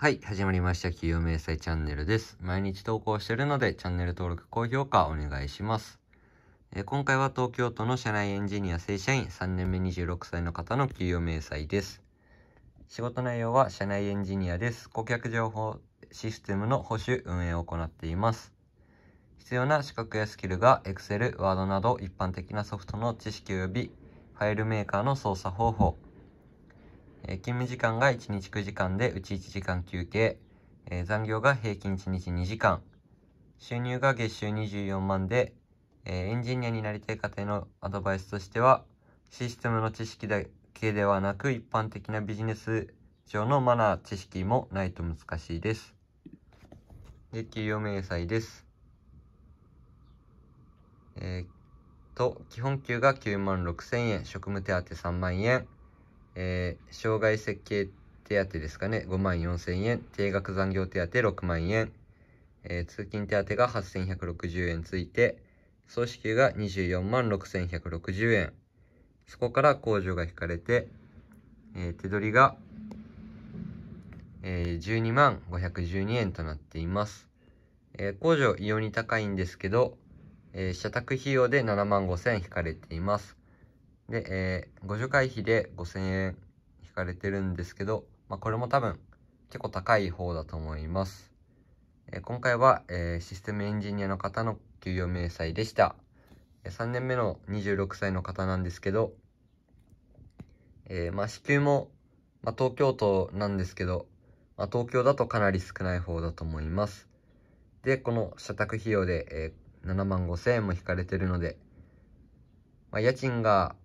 はい、始まりました。企業明細チャンネルです。毎日投稿してるので、チャンネル登録、高評価お願いします。え今回は東京都の社内エンジニア正社員3年目26歳の方の給与明細です。仕事内容は社内エンジニアです。顧客情報システムの保守、運営を行っています。必要な資格やスキルが Excel、Word など一般的なソフトの知識及びファイルメーカーの操作方法、えー、勤務時間が1日9時間で、うち1時間休憩。えー、残業が平均1日2時間。収入が月収24万で、えエンジニアになりたい方へのアドバイスとしては、システムの知識だけではなく、一般的なビジネス上のマナー知識もないと難しいです。で、給与明細です。えー、と、基本給が9万6千円、職務手当3万円、えー、障害設計手当ですかね、5万4000円、定額残業手当6万円、えー、通勤手当が8160円ついて、総支給が24万6160円。そこから控除が引かれて、えー、手取りが、えー、12万512円となっています。えー、控除異様に高いんですけど、えー、社宅費用で7万5000円引かれています。で、えー、互助会費で5000円引かれてるんですけど、まあ、これも多分結構高い方だと思います。えー、今回は、えー、システムエンジニアの方の給与明細でした。3年目の26歳の方なんですけど、えー、まあ支給も、まあ、東京都なんですけど、まあ、東京だとかなり少ない方だと思います。で、この社宅費用で、えー、7万5千円も引かれてるので、まあ、家賃が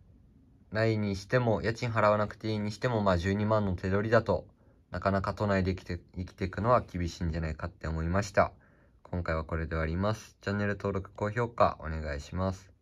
ないにしても、家賃払わなくていいにしても、まあ12万の手取りだと、なかなか都内で生きて、生きていくのは厳しいんじゃないかって思いました。今回はこれで終わります。チャンネル登録、高評価お願いします。